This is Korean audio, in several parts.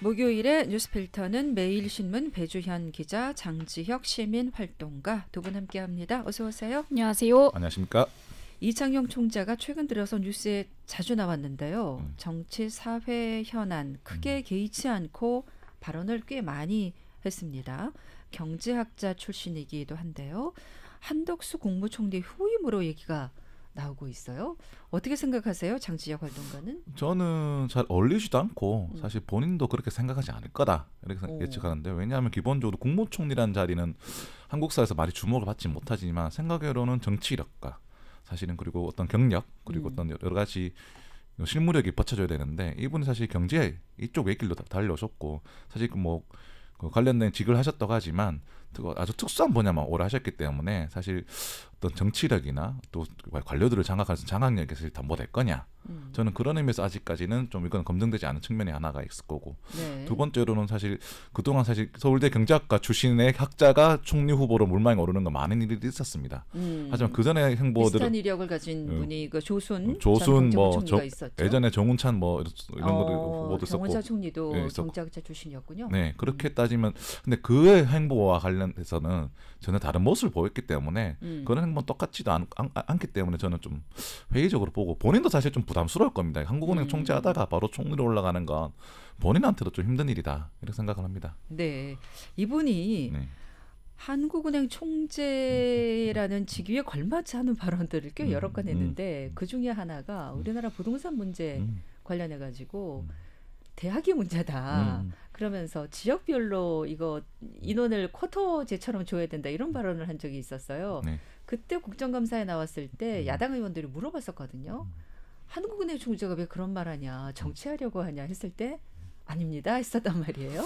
목요일에 뉴스필터는 매일신문 배주현 기자, 장지혁 시민활동가 두 분 함께합니다. 어서 오세요. 안녕하세요. 안녕하십니까. 이창용 총자가 최근 들어서 뉴스에 자주 나왔는데요. 음. 정치, 사회 현안 크게 음. 개의치 않고 발언을 꽤 많이 했습니다. 경제학자 출신이기도 한데요. 한덕수 국무총리 후임으로 얘기가 나오고 있어요. 어떻게 생각하세요, 장지혁 활동가는? 저는 잘 어울리지도 않고 음. 사실 본인도 그렇게 생각하지 않을 거다 이렇게 오. 예측하는데 왜냐하면 기본적으로 국무총리라는 자리는 한국사에서 많이 주목을 받지 못하지만 생각으로는 정치력과 사실은 그리고 어떤 경력 그리고 음. 어떤 여러 가지 실무력이 받쳐줘야 되는데 이분은 사실 경제 이쪽 외길로 달려오셨고 사실 그 뭐 그 관련된 직을 하셨다고 하지만 아주 특수한 분야만 오래 하셨기 때문에 사실 어떤 정치력이나 또 관료들을 장악하는 장악력이 사실 담보될 거냐 음. 저는 그런 의미에서 아직까지는 좀 이건 검증되지 않은 측면이 하나가 있을 거고 네. 두 번째로는 사실 그동안 사실 서울대 경제학과 출신의 학자가 총리 후보로 물망에 오르는 거 많은 일이 있었습니다. 음. 하지만 그 전에 행보들 비슷한 이력을 가진 음. 분이 음. 그 조순 음, 조순 뭐 저, 예전에 정운찬 뭐 이런 어, 것들 후보도 있고 정운찬 총리도 예, 경제학자 출신이었군요. 네 그렇게 음. 따지면 근데 그의 행보와 관련 관련해서는 전혀 다른 모습을 보였기 때문에 음. 그런 행보는 똑같지도 않, 않, 기 때문에 저는 좀 회의적으로 보고 본인도 사실 좀 부담스러울 겁니다. 한국은행 음. 총재하다가 바로 총리로 올라가는 건 본인한테도 좀 힘든 일이다 이렇게 생각을 합니다. 네, 이분이 네. 한국은행 총재라는 직위에 걸맞지 않은 발언들을 꽤 여러 건 음, 음, 했는데 음. 그 중에 하나가 우리나라 부동산 문제 관련해 가지고 대학이 문제다. 음. 그러면서 지역별로 이거 인원을 쿼터제처럼 줘야 된다 이런 음. 발언을 한 적이 있었어요. 네. 그때 국정감사에 나왔을 때 음. 야당 의원들이 물어봤었거든요. 음. 한국은행 총재가 왜 그런 말하냐 정치하려고 하냐 했을 때 아닙니다 했었단 말이에요.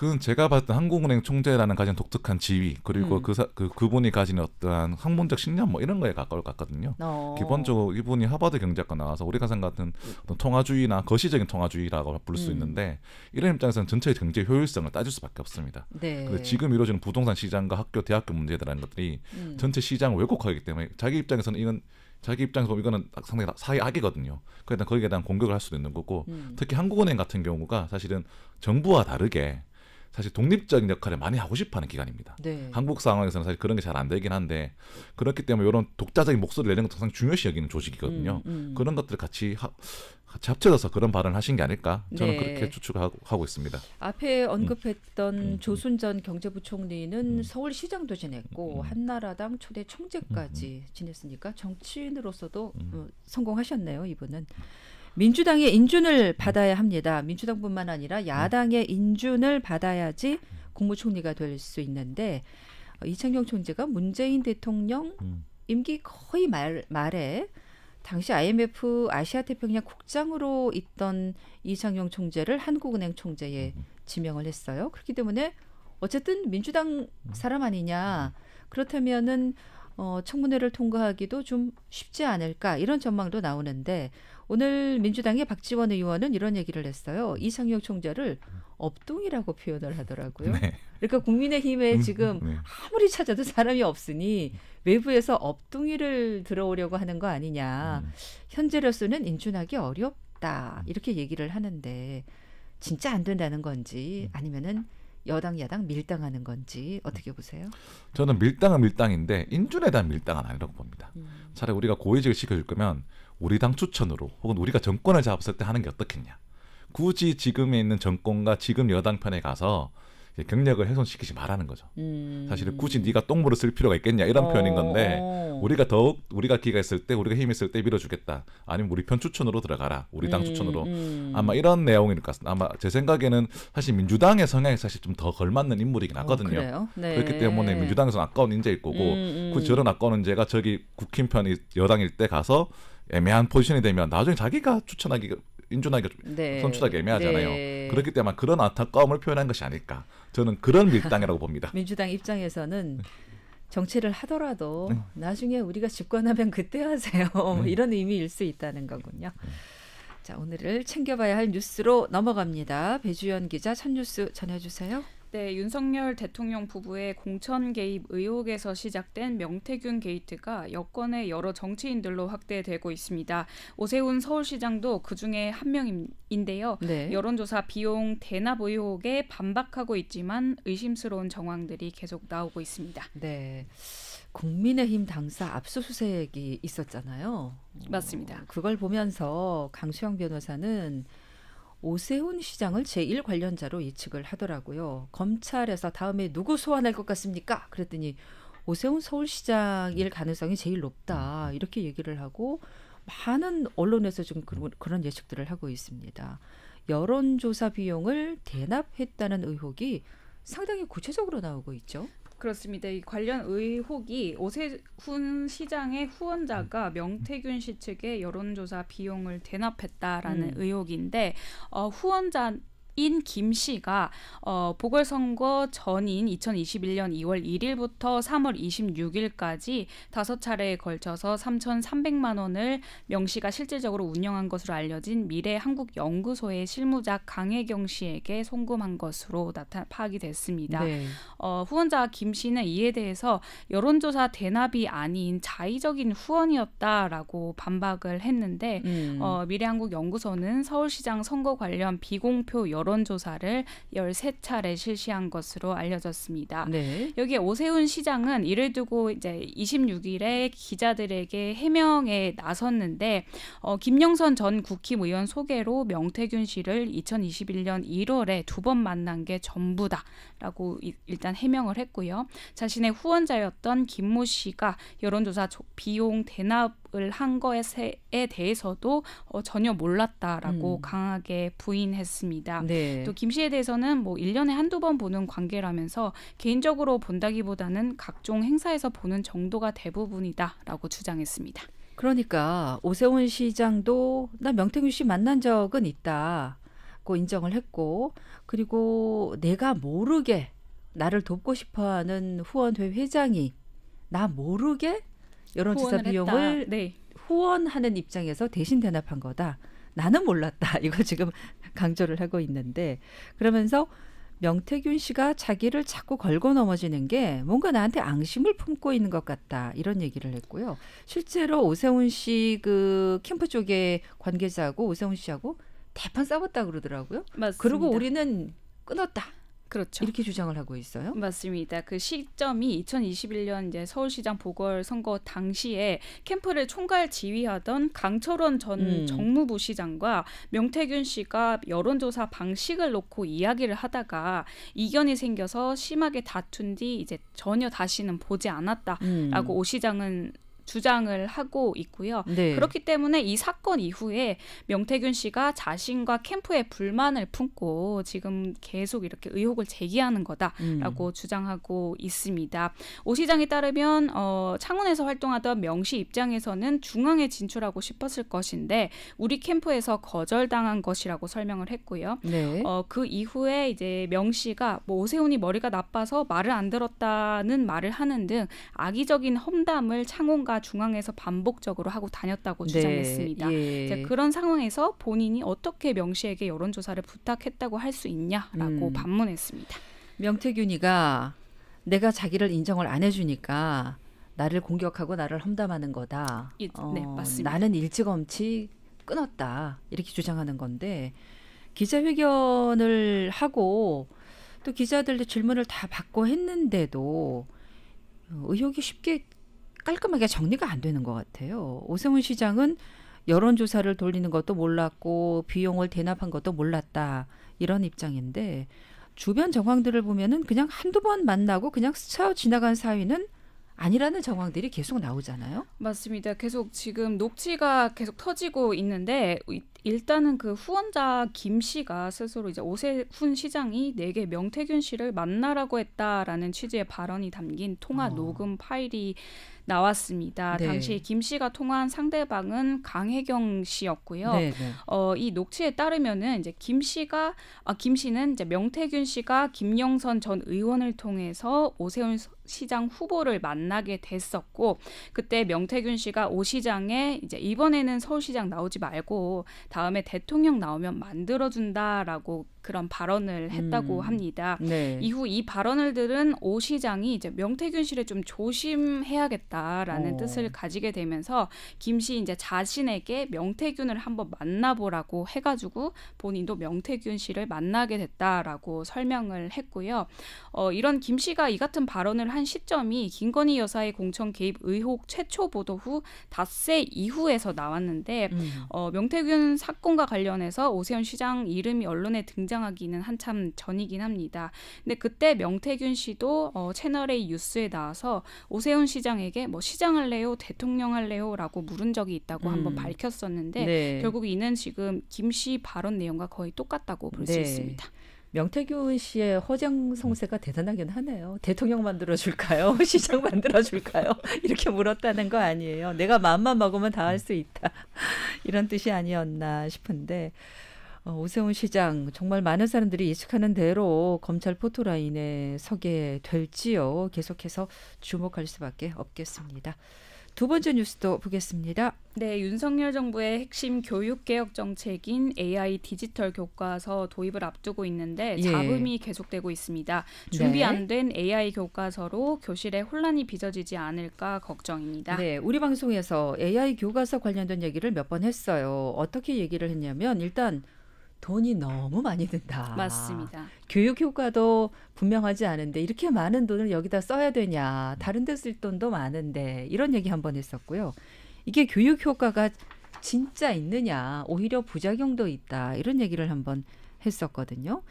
그건 제가 봤던 한국은행 총재라는 가장 독특한 지위 그리고 음. 그, 사, 그 그분이 가진 어떠한 학문적 신념 뭐 이런 거에 가까울 것 같거든요. 어. 기본적으로 이분이 하버드 경제학과 나와서 우리가 생각하는 어떤 통화주의나 거시적인 통화주의라고 부를 음. 수 있는데 이런 입장에서는 전체 경제 효율성을 따질 수밖에 없습니다. 네. 근데 지금 이루어지는 부동산 시장과 학교 대학교 문제들이라는 것들이 음. 전체 시장을 왜곡하기 때문에 자기 입장에서는 이건 자기 입장에서 보면 이거는 상당히 사회 악이거든요. 그러니 거기에 대한 공격을 할 수도 있는 거고 음. 특히 한국은행 같은 경우가 사실은 정부와 다르게 사실 독립적인 역할을 많이 하고 싶어하는 기관입니다. 네. 한국 상황에서는 사실 그런 게 잘 안 되긴 한데 그렇기 때문에 이런 독자적인 목소리를 내는 것도 상당히 중요시 여기는 조직이거든요. 음, 음. 그런 것들을 같이 하, 같이 합쳐져서 그런 발언을 하신 게 아닐까 저는 네. 그렇게 추측하고 하고 있습니다. 앞에 음. 언급했던 음, 음. 조순전 경제부총리는 음. 서울시장도 지냈고 한나라당 초대 총재까지 지냈으니까 정치인으로서도 어, 성공하셨네요 이분은. 민주당의 인준을 받아야 합니다. 민주당뿐만 아니라 야당의 인준을 받아야지 국무총리가 될 수 있는데 어, 이창용 총재가 문재인 대통령 음. 임기 거의 말, 말에 당시 IMF 아시아 태평양 국장으로 있던 이창용 총재를 한국은행 총재에 음. 지명을 했어요. 그렇기 때문에 어쨌든 민주당 음. 사람 아니냐. 그렇다면은 어, 청문회를 통과하기도 좀 쉽지 않을까 이런 전망도 나오는데 오늘 민주당의 박지원 의원은 이런 얘기를 했어요. 이상혁 총재를 업동이라고 표현을 하더라고요. 네. 그러니까 국민의힘에 음, 지금 네. 아무리 찾아도 사람이 없으니 외부에서 업동이를 들어오려고 하는 거 아니냐. 음. 현재로서는 인준하기 어렵다. 이렇게 얘기를 하는데 진짜 안 된다는 건지 음. 아니면은 여당 야당 밀당하는 건지 어떻게 보세요? 저는 밀당은 밀당인데 인준에 대한 밀당은 아니라고 봅니다. 음. 차라리 우리가 고위직을 시켜줄 거면 우리 당 추천으로 혹은 우리가 정권을 잡았을 때 하는 게 어떻겠냐. 굳이 지금에 있는 정권과 지금 여당 편에 가서 경력을 훼손시키지 말라는 거죠. 음. 사실은 굳이 네가 똥물을 쓸 필요가 있겠냐 이런 어. 표현인 건데 우리가 더욱 우리가 기가 있을 때 우리가 힘 있을 때 밀어주겠다. 아니면 우리 편 추천으로 들어가라. 우리 당 음. 추천으로 음. 아마 이런 내용일 것 같습니다. 아마 제 생각에는 사실 민주당의 성향이 사실 좀 더 걸맞는 인물이긴 어, 하거든요. 어, 네. 그렇기 때문에 민주당에서 아까운 인재일 거고 음, 음. 그 저런 아까운 인재가 저기 국힘 편이 여당일 때 가서 애매한 포지션이 되면 나중에 자기가 추천하기가 인준하기가 좀 네. 선출하기 애매하잖아요. 네. 그렇기 때문에 그런 안타까움을 표현한 것이 아닐까. 저는 그런 밀당이라고 봅니다. 민주당 입장에서는 네. 정치를 하더라도 네. 나중에 우리가 집권하면 그때 하세요. 뭐 네. 이런 의미일 수 있다는 거군요. 네. 자, 오늘을 챙겨봐야 할 뉴스로 넘어갑니다. 배주연 기자 첫 뉴스 전해주세요. 네, 윤석열 대통령 부부의 공천 개입 의혹에서 시작된 명태균 게이트가 여권의 여러 정치인들로 확대되고 있습니다. 오세훈 서울시장도 그 중에 한 명인데요. 네. 여론조사 비용 대납 의혹에 반박하고 있지만 의심스러운 정황들이 계속 나오고 있습니다. 네. 국민의힘 당사 압수수색이 있었잖아요. 맞습니다. 어, 그걸 보면서 강수영 변호사는 오세훈 시장을 제1 관련자로 예측을 하더라고요. 검찰에서 다음에 누구 소환할 것 같습니까? 그랬더니 오세훈 서울시장일 가능성이 제일 높다 이렇게 얘기를 하고 많은 언론에서 좀 그런, 그런 예측들을 하고 있습니다. 여론조사 비용을 대납했다는 의혹이 상당히 구체적으로 나오고 있죠. 그렇습니다. 이 관련 의혹이 오세훈 시장의 후원자가 음. 명태균 씨 측의 여론조사 비용을 대납했다라는 음. 의혹인데 어, 후원자 인김 씨가 어, 보궐선거 전인 2021년 2월 1일부터 3월 26일까지 다섯 차례에 걸쳐서 3,300만 원을 명 씨가 실질적으로 운영한 것으로 알려진 미래 한국 연구소의 실무자 강혜경 씨에게 송금한 것으로 나타 파악이 됐습니다. 네. 어, 후원자 김 씨는 이에 대해서 여론조사 대납이 아닌 자의적인 후원이었다라고 반박을 했는데 음. 어, 미래한국연구소는 서울시장 선거 관련 비공표 여론 여론조사를 13차례 실시한 것으로 알려졌습니다. 네. 여기에 오세훈 시장은 이를 두고 이제 26일에 기자들에게 해명에 나섰는데 어, 김영선 전 국힘의원 소개로 명태균 씨를 2021년 1월에 두 번 만난 게 전부다라고 이, 일단 해명을 했고요. 자신의 후원자였던 김 모 씨가 여론조사 조, 비용 대납 가입을 한 거에 대해서도 어, 전혀 몰랐다라고 음. 강하게 부인했습니다. 네. 또김 씨에 대해서는 뭐 1년에 한두 번 보는 관계라면서 개인적으로 본다기보다는 각종 행사에서 보는 정도가 대부분이다라고 주장했습니다. 그러니까 오세훈 시장도 나명태규씨 만난 적은 있다. 고 인정을 했고 그리고 내가 모르게 나를 돕고 싶어하는 후원회 회장이 나 모르게 여론조사 비용을 네. 후원하는 입장에서 대신 대납한 거다. 나는 몰랐다. 이거 지금 강조를 하고 있는데 그러면서 명태균 씨가 자기를 자꾸 걸고 넘어지는 게 뭔가 나한테 앙심을 품고 있는 것 같다 이런 얘기를 했고요. 실제로 오세훈 씨 그 캠프 쪽에 관계자하고 오세훈 씨하고 대판 싸웠다 그러더라고요. 맞습니다. 그리고 우리는 끊었다. 그렇죠. 이렇게 주장을 하고 있어요. 맞습니다. 그 시점이 2021년 이제 서울시장 보궐선거 당시에 캠프를 총괄 지휘하던 강철원 전 음. 정무부 시장과 명태균 씨가 여론조사 방식을 놓고 이야기를 하다가 이견이 생겨서 심하게 다툰 뒤 이제 전혀 다시는 보지 않았다라고 음. 오 시장은 주장을 하고 있고요. 네. 그렇기 때문에 이 사건 이후에 명태균 씨가 자신과 캠프의 불만을 품고 지금 계속 이렇게 의혹을 제기하는 거다라고 음. 주장하고 있습니다. 오 시장에 따르면 어, 창원에서 활동하던 명 씨 입장에서는 중앙에 진출하고 싶었을 것인데 우리 캠프에서 거절당한 것이라고 설명을 했고요. 네. 어, 그 이후에 이제 명씨가뭐 오세훈이 머리가 나빠서 말을 안 들었다는 말을 하는 등 악의적인 험담을 창원과 중앙에서 반복적으로 하고 다녔다고 네. 주장했습니다. 예. 그런 상황에서 본인이 어떻게 명시에게 여론조사를 부탁했다고 할 수 있냐라고 음. 반문했습니다. 명태균이가 내가 자기를 인정을 안 해주니까 나를 공격하고 나를 험담하는 거다. 예, 어, 맞습니다. 나는 일찌감치 끊었다 이렇게 주장하는 건데 기자회견을 하고 또 기자들도 질문을 다 받고 했는데도 의혹이 쉽게 깔끔하게 정리가 안 되는 것 같아요. 오세훈 시장은 여론조사를 돌리는 것도 몰랐고 비용을 대납한 것도 몰랐다 이런 입장인데 주변 정황들을 보면은 그냥 한두 번 만나고 그냥 스쳐 지나간 사이는 아니라는 정황들이 계속 나오잖아요. 맞습니다. 계속 지금 녹취가 계속 터지고 있는데 일단은 그 후원자 김 씨가 스스로 이제 오세훈 시장이 내게 명태균 씨를 만나라고 했다라는 취지의 발언이 담긴 통화 어. 녹음 파일이 나왔습니다. 네. 당시 김 씨가 통화한 상대방은 강혜경 씨였고요. 네, 네. 어, 이 녹취에 따르면은 이제 김 씨가 아, 김 씨는 이제 명태균 씨가 김영선 전 의원을 통해서 오세훈 시장 후보를 만나게 됐었고 그때 명태균 씨가 오 시장에 이제 이번에는 서울시장 나오지 말고 다음에 대통령 나오면 만들어준다라고 그런 발언을 했다고 음. 합니다. 네. 이후 이 발언을 들은 오 시장이 이제 명태균 씨를 좀 조심해야겠다라는 오. 어. 뜻을 가지게 되면서 김 씨 이제 자신에게 명태균을 한번 만나보라고 해가지고 본인도 명태균 씨를 만나게 됐다라고 설명을 했고요. 어, 이런 김 씨가 이 같은 발언을 한한 시점이 김건희 여사의 공천 개입 의혹 최초 보도 후 닷새 이후에서 나왔는데 음. 어, 명태균 사건과 관련해서 오세훈 시장 이름이 언론에 등장하기는 한참 전이긴 합니다. 근데 그때 명태균 씨도 어, 채널A 뉴스에 나와서 오세훈 시장에게 뭐 시장 할래요, 대통령 할래요라고 물은 적이 있다고 음. 한번 밝혔었는데 네. 결국 이는 지금 김 씨 발언 내용과 거의 똑같다고 볼수 네. 있습니다. 명태균 씨의 허장성세가 대단하긴 하네요. 대통령 만들어줄까요? 시장 만들어줄까요? 이렇게 물었다는 거 아니에요. 내가 마음만 먹으면 다 할 수 있다. 이런 뜻이 아니었나 싶은데. 어, 오세훈 시장 정말 많은 사람들이 예측하는 대로 검찰 포토라인에 서게 될지요. 계속해서 주목할 수밖에 없겠습니다. 두 번째 뉴스도 보겠습니다. 네, 윤석열 정부의 핵심 교육 개혁 정책인 AI 디지털 교과서 도입을 앞두고 있는데 예. 잡음이 예. 계속되고 있습니다. 준비 네. 안된 AI 교과서로 교실에 혼란이 빚어지지 않을까 걱정입니다. 네, 우리 방송에서 AI 교과서 관련된 얘기를 몇 번 했어요. 어떻게 얘기를 했냐면 일단 돈이 너무 많이 든다. 맞습니다. 교육 효과도 분명하지 않은데 이렇게 많은 돈을 여기다 써야 되냐. 다른 데 쓸 돈도 많은데 이런 얘기 한 번 했었고요. 이게 교육 효과가 진짜 있느냐. 오히려 부작용도 있다. 이런 얘기를 한 번 했었거든요.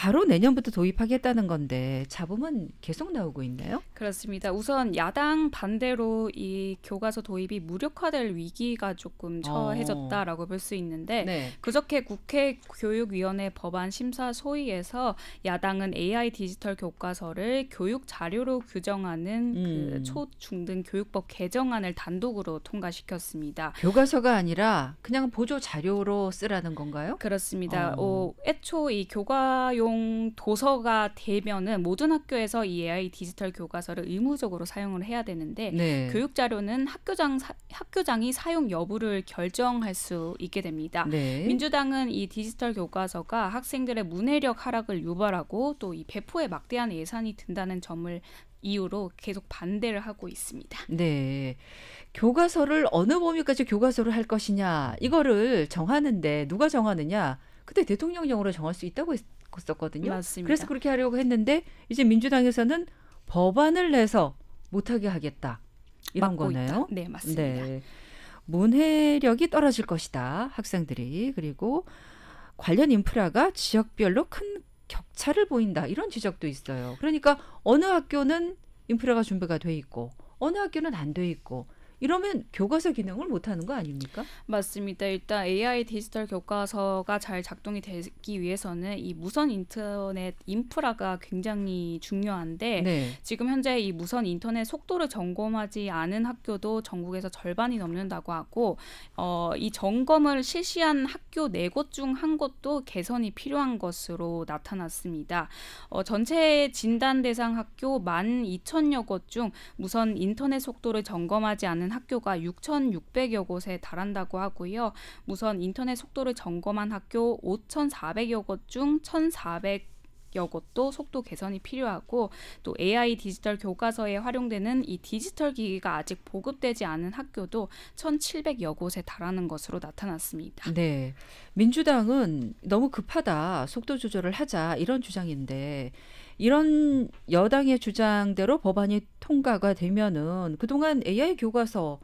바로 내년부터 도입하겠다는 건데 잡음은 계속 나오고 있나요? 그렇습니다. 우선 야당 반대로 이 교과서 도입이 무력화될 위기가 조금 어. 처해졌다라고 어. 볼수 있는데 네. 그저께 국회 교육위원회 법안 심사 소위에서 야당은 AI 디지털 교과서를 교육 자료로 규정하는 그 음. 그 초중등 교육법 개정안을 단독으로 통과시켰습니다. 교과서가 아니라 그냥 보조 자료로 쓰라는 건가요? 그렇습니다. 어. 어 애초 이 교과 학교용 도서가 되면은 모든 학교에서 이 AI 디지털 교과서를 의무적으로 사용을 해야 되는데 네. 교육 자료는 학교장 사, 학교장이 사용 여부를 결정할 수 있게 됩니다. 네. 민주당은 이 디지털 교과서가 학생들의 문해력 하락을 유발하고 또 이 배포에 막대한 예산이 든다는 점을 이유로 계속 반대를 하고 있습니다. 네. 교과서를 어느 범위까지 교과서를 할 것이냐 이거를 정하는데 누가 정하느냐 그때 대통령령으로 정할 수 있다고 했었거든요. 맞습니다. 그래서 그렇게 하려고 했는데 이제 민주당에서는 법안을 내서 못하게 하겠다 이런 거네요. 있다. 네 맞습니다. 네. 문해력이 떨어질 것이다 학생들이 그리고 관련 인프라가 지역별로 큰 격차를 보인다 이런 지적도 있어요. 그러니까 어느 학교는 인프라가 준비가 돼 있고 어느 학교는 안 돼 있고 이러면 교과서 기능을 못 하는 거 아닙니까? 맞습니다. 일단 AI 디지털 교과서가 잘 작동이 되기 위해서는 이 무선 인터넷 인프라가 굉장히 중요한데 네. 지금 현재 이 무선 인터넷 속도를 점검하지 않은 학교도 전국에서 절반이 넘는다고 하고 어, 이 점검을 실시한 학교 네 곳 중 한 곳도 개선이 필요한 것으로 나타났습니다. 어, 전체 진단 대상 학교 만 이천여 곳 중 무선 인터넷 속도를 점검하지 않은 학교가 6,600여 곳에 달한다고 하고요. 무선 인터넷 속도를 점검한 학교 5,400여 곳 중1,400 여것도 속도 개선이 필요하고 또 AI 디지털 교과서에 활용되는 이 디지털 기기가 아직 보급되지 않은 학교도 1,700여 곳에 달하는 것으로 나타났습니다. 네. 민주당은 너무 급하다. 속도 조절을 하자 이런 주장인데 이런 여당의 주장대로 법안이 통과가 되면은 그동안 AI 교과서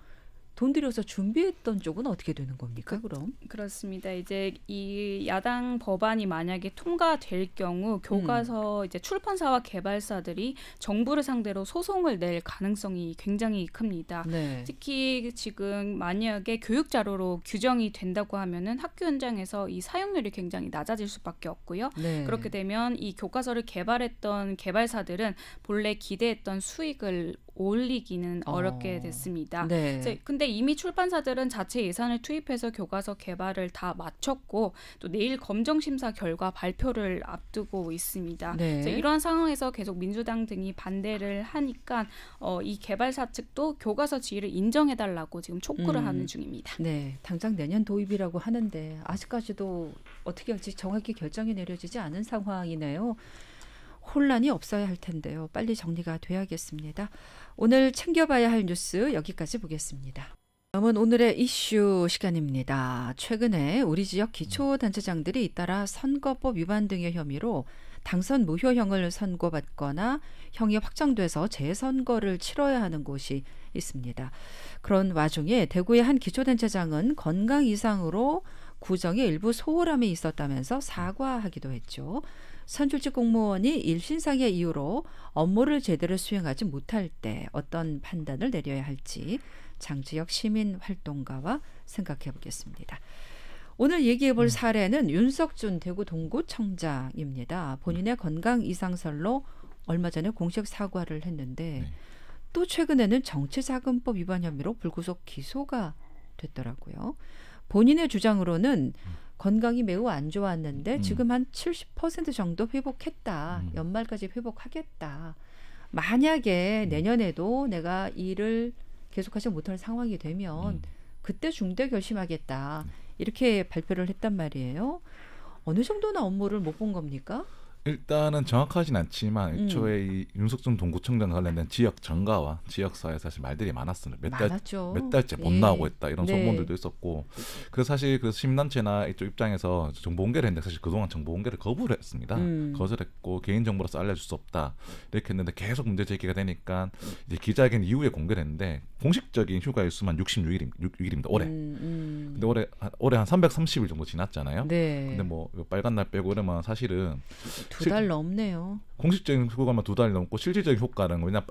돈 들여서 준비했던 쪽은 어떻게 되는 겁니까? 그, 그럼 그렇습니다. 이제 이 야당 법안이 만약에 통과될 경우 음. 교과서 음. 이제 출판사와 개발사들이 정부를 상대로 소송을 낼 가능성이 굉장히 큽니다. 네. 특히 지금 만약에 교육 자료로 규정이 된다고 하면은 학교 현장에서 이 사용률이 굉장히 낮아질 수밖에 없고요. 네. 그렇게 되면 이 교과서를 개발했던 개발사들은 본래 기대했던 수익을 올리기는 어. 렵게 됐습니다. 네. 근데 이미 출판사들은 자체 예산을 투입해서 교과서 개발을 다 마쳤고 또 내일 검정 심사 결과 발표를 앞두고 있습니다. 네. 이러한 상황에서 계속 민주당 등이 반대를 하니까 어, 이 개발사 측도 교과서 지위를 인정해달라고 지금 촉구를 음. 하는 중입니다. 네, 당장 내년 도입이라고 하는데 아직까지도 어떻게 할지 정확히 결정이 내려지지 않은 상황이네요. 혼란이 없어야 할 텐데요. 빨리 정리가 돼야겠습니다. 오늘 챙겨봐야 할 뉴스 여기까지 보겠습니다. 다음은 오늘의 이슈 시간입니다. 최근에 우리 지역 기초단체장들이 잇따라 선거법 위반 등의 혐의로 당선 무효형을 선고받거나 형이 확정돼서 재선거를 치러야 하는 곳이 있습니다. 그런 와중에 대구의 한 기초단체장은 건강 이상으로 구정이 일부 소홀함이 있었다면서 사과하기도 했죠. 선출직 공무원이 일신상의 이유로 업무를 제대로 수행하지 못할 때 어떤 판단을 내려야 할지 장지혁 시민 활동가와 생각해 보겠습니다. 오늘 얘기해 볼 음. 사례는 윤석준 대구 동구청장입니다. 본인의 음. 건강 이상설로 얼마 전에 공식 사과를 했는데 네. 또 최근에는 정치자금법 위반 혐의로 불구속 기소가 됐더라고요. 본인의 주장으로는 음. 건강이 매우 안 좋았는데 음. 지금 한 70% 정도 회복했다. 음. 연말까지 회복하겠다. 만약에 음. 내년에도 내가 일을 계속하지 못할 상황이 되면 음. 그때 중대 결심하겠다. 음. 이렇게 발표를 했단 말이에요. 어느 정도나 업무를 못 본 겁니까? 일단은 정확하진 않지만 음. 애초에 음. 이 윤석준 동구청장 관련된 지역 정가와 지역사회 사실 말들이 많았습니다. 몇달몇 달째 못 예. 나오고 있다 이런 네. 소문들도 있었고 그 사실 그 시민단체나 이쪽 입장에서 정보 공개를 했는데 사실 그동안 정보 공개를 거부를 했습니다. 음. 거절했고 개인 정보라서 알려줄 수 없다 이렇게 했는데 계속 문제 제기가 되니까 이제 기자회견 이후에 공개를 했는데 공식적인 휴가 일수만 66일입, 66일입니다. 올해. 음, 음, 근데 올해 한, 올해 한 330일 정도 지났잖아요. 네. 근데 뭐 빨간 날 빼고 이러면 사실은 두달 넘네요. 공식적인 효과가 아마 두달 넘고 실질적인 효과는 왜냐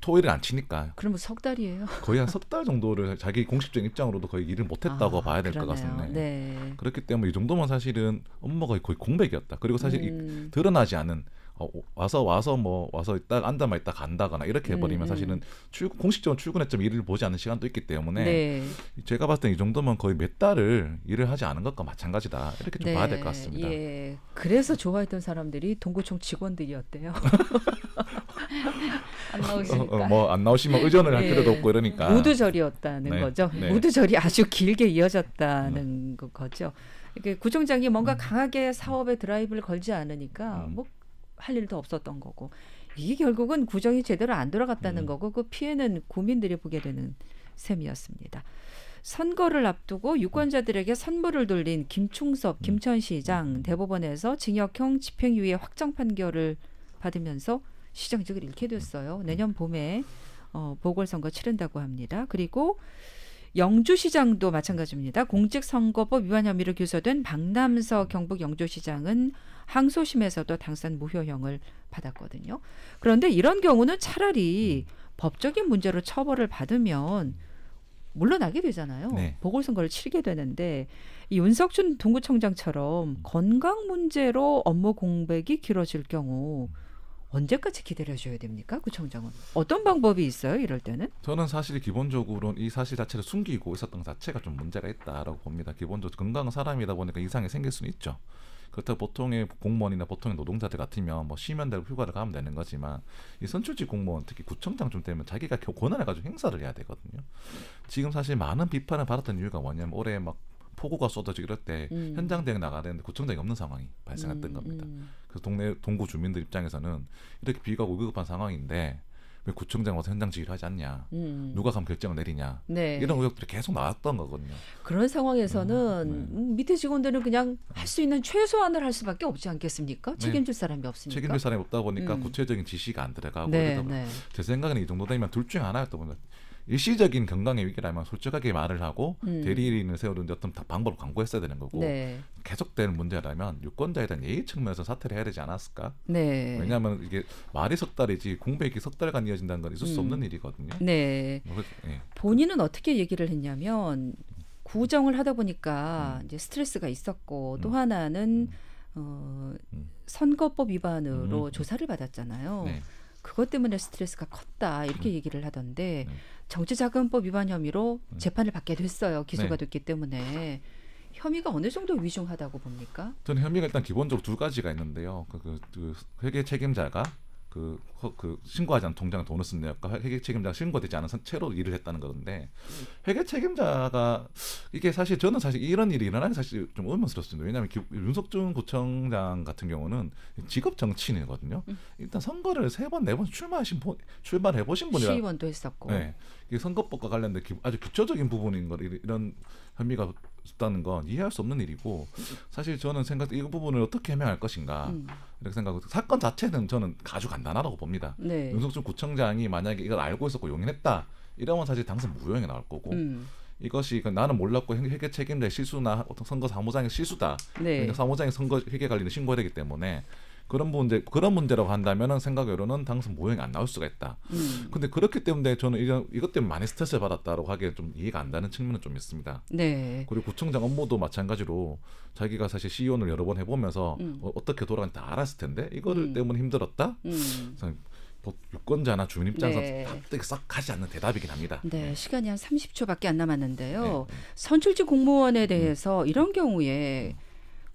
토요일을 안 치니까. 그러면석 뭐 달이에요. 거의 한 석 달 정도를 자기 공식적인 입장으로도 거의 일을 못했다고 아, 봐야 될 것 같습니다. 네. 그렇기 때문에 이 정도면 사실은 업무가 거의 공백이었다. 그리고 사실 음. 드러나지 않은 어, 와서 와서 뭐 와서 있다 앉아만 있다 간다거나 이렇게 해버리면 음, 음. 사실은 출 공식적으로 출근했점 일을 보지 않는 시간도 있기 때문에 네. 제가 봤을 때이 정도면 거의 몇 달을 일을 하지 않은 것과 마찬가지다 이렇게 좀 네. 봐야 될 것 같습니다. 예. 그래서 좋아했던 사람들이 동구청 직원들이었대요. 안 나오시니까 어, 어, 뭐안 나오시면 의전을 할 예. 필요도 없고 이러니까 무두절이었다는 네. 거죠. 네. 무두절이 아주 길게 이어졌다는 네. 거죠. 구청장이 뭔가 음. 강하게 사업에 드라이브를 걸지 않으니까 음. 뭐할 일도 없었던 거고 이게 결국은 구정이 제대로 안 돌아갔다는 음. 거고 그 피해는 국민들이 보게 되는 셈이었습니다. 선거를 앞두고 유권자들에게 선물을 돌린 김충섭 음. 김천시장 음. 대법원에서 징역형 집행유예 확정 판결을 받으면서 시장직을 잃게 됐어요. 음. 내년 봄에 어, 보궐선거 치른다고 합니다. 그리고 영주시장도 마찬가지입니다. 공직선거법 위반 혐의로 기소된 박남서 경북 영주시장은 항소심에서도 당선 무효형을 받았거든요. 그런데 이런 경우는 차라리 음. 법적인 문제로 처벌을 받으면 물러나게 되잖아요. 네. 보궐선거를 치르게 되는데 이 윤석준 동구청장처럼 음. 건강 문제로 업무 공백이 길어질 경우 언제까지 기다려 줘야 됩니까? 구청장은 그 어떤 방법이 있어요? 이럴 때는? 저는 사실 기본적으로 이 사실 자체를 숨기고 있었던 자체가 좀 문제가 있다라고 봅니다. 기본적으로 건강한 사람이다 보니까 이상이 생길 수는 있죠. 그렇다 고 보통의 공무원이나 보통의 노동자들 같으면 뭐 쉬면 되고 휴가를 가면 되는 거지만 이 선출직 공무원 특히 구청장 좀 되면 자기가 권한을 가지고 행사를 해야 되거든요. 지금 사실 많은 비판을 받았던 이유가 뭐냐면 올해 막 폭우가 쏟아지기로 했대 음. 현장 대응 나가야 되는데 구청장이 없는 상황이 발생했던 음, 겁니다. 음. 그래서 동네 동구 주민들 입장에서는 이렇게 비가 오급한 상황인데 왜 구청장 와서 현장 지휘를 하지 않냐 음. 누가 가면 결정을 내리냐 네. 이런 의혹들이 계속 나왔던 거거든요 그런 상황에서는 음, 네. 음, 밑에 직원들은 그냥 음. 할수 있는 최소한을 할 수밖에 없지 않겠습니까 네. 책임질 사람이 없으니까 책임질 사람이 없다 보니까 음. 구체적인 지시가 안 들어가고 네, 네. 제 생각에는 이 정도 되면 둘 중에 하나였던 겁니다 일시적인 건강의 위기라면 솔직하게 말을 하고 음. 대리인을 세우는 어떤 방법을 광고했어야 되는 거고 네. 계속되는 문제라면 유권자에 대한 예의 측면에서 사퇴를 해야 되지 않았을까? 네. 왜냐하면 이게 말이 석 달이지 공백이 석 달간 이어진다는 건 있을 수 음. 없는 일이거든요. 네. 뭐 그래 예. 본인은 어떻게 얘기를 했냐면 구정을 하다 보니까 음. 이제 스트레스가 있었고 음. 또 하나는 음. 어, 선거법 위반으로 조사를 받았잖아요. 네. 그것 때문에 스트레스가 컸다 이렇게 음. 얘기를 하던데 네. 정치자금법 위반 혐의로 음. 재판을 받게 됐어요. 기소가 네. 됐기 때문에 혐의가 어느 정도 위중하다고 봅니까? 저는 혐의가 일단 기본적으로 두 가지가 있는데요. 그, 그, 그 회계 책임자가 그, 그 신고하지 않은 통장 돈을 쓴 내역과 회계 책임자 신고되지 않은 채로 일을 했다는 건데 회계 책임자가 이게 사실 저는 사실 이런 일이 일어나는 사실 좀 의문스럽습니다. 왜냐하면 기, 윤석중 구청장 같은 경우는 직업 정치인이거든요. 음. 일단 선거를 세 번 네번 네 출마하신 분 출마해 보신 분이라 시의원도 했었고 네, 선거법과 관련된 아주 기초적인 부분인 걸 이런 혐의가 있다는 건 이해할 수 없는 일이고 사실 저는 생각 이 부분을 어떻게 해명할 것인가 음. 이렇게 생각하고 사건 자체는 저는 아주 간단하다고 봅니다. 네. 윤석준 구청장이 만약에 이걸 알고 있었고 용인했다 이러면 사실 당선 무효형이 나올 거고 음. 이것이 그 나는 몰랐고 회계 책임자의 실수나 어떤 선거 사무장의 실수다. 네. 그러니까 사무장의 선거 회계 관리는 신고해야 되기 때문에 그런 문제 그런 문제라고 한다면은 생각으로는 당선 모형이 안 나올 수가 있다. 음. 근데 그렇기 때문에 저는 이거 이것 때문에 많이 스트레스 를 받았다라고 하기에 좀 이해가 안되는 측면은 좀 있습니다. 네. 그리고 구청장 업무도 마찬가지로 자기가 사실 시의원을 여러 번 해보면서 음. 어, 떻게 돌아가는지 다 알았을 텐데 이거를 음. 때문에 힘들었다. 음. 뭐 유권자나 주민 입장에서 네. 납득이 싹 가지 않는 대답이긴 합니다. 네, 네. 시간이 한 30초밖에 안 남았는데요. 네. 선출직 공무원에 음. 대해서 음. 이런 경우에 음.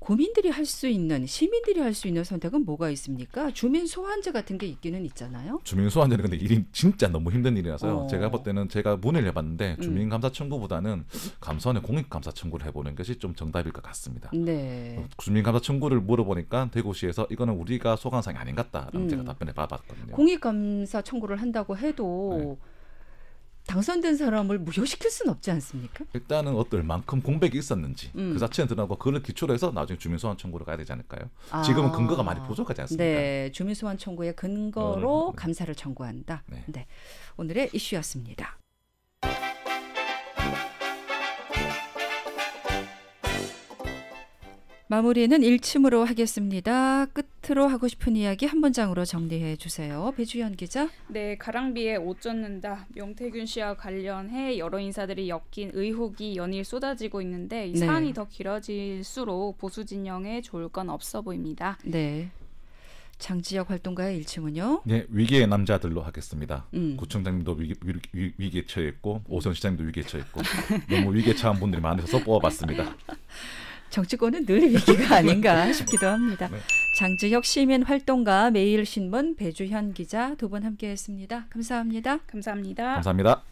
고민들이 할 수 있는 시민들이 할 수 있는 선택은 뭐가 있습니까? 주민 소환제 같은 게 있기는 있잖아요. 주민 소환제는 근데 일이 진짜 너무 힘든 일이라서요. 어. 제가 볼 때는 제가 문을를 해봤는데 음. 주민 감사 청구보다는 감사원에 공익 감사 청구를 해보는 것이 좀 정답일 것 같습니다. 네. 주민 감사 청구를 물어보니까 대구시에서 이거는 우리가 소관상이 아닌 것 같다라는 음. 제가 답변을 받았거든요. 공익 감사 청구를 한다고 해도 네. 당선된 사람을 무효시킬 수는 없지 않습니까? 일단은 어떨 만큼 공백이 있었는지 음. 그 자체는 드러나고 그걸 기초로 해서 나중에 주민소환 청구로 가야 되지 않을까요? 아. 지금은 근거가 많이 부족하지 않습니까? 네, 주민소환 청구의 근거로 어, 감사를 청구한다. 네. 네. 오늘의 이슈였습니다. 마무리는 일층으로 하겠습니다. 끝으로 하고 싶은 이야기 한 문장으로 정리해 주세요. 배주연 기자. 네, 가랑비에 옷 젖는다. 명태균 씨와 관련해 여러 인사들이 엮인 의혹이 연일 쏟아지고 있는데 이 네. 사안이 더 길어질수록 보수 진영에 좋을 건 없어 보입니다. 네. 장지혁 활동가의 일층은요 네, 위기의 남자들로 하겠습니다. 음. 구청장님도 위기, 위, 위 기에 처했고 오선 시장님도 위기에 처했고 너무 위기에 처한 분들이 많으셔서 뽑아봤습니다. 정치권은 늘 위기가 아닌가 싶기도 합니다. 네. 장지혁 시민 활동가 매일신문 배주현 기자 두 분 함께했습니다. 감사합니다. 감사합니다. 감사합니다.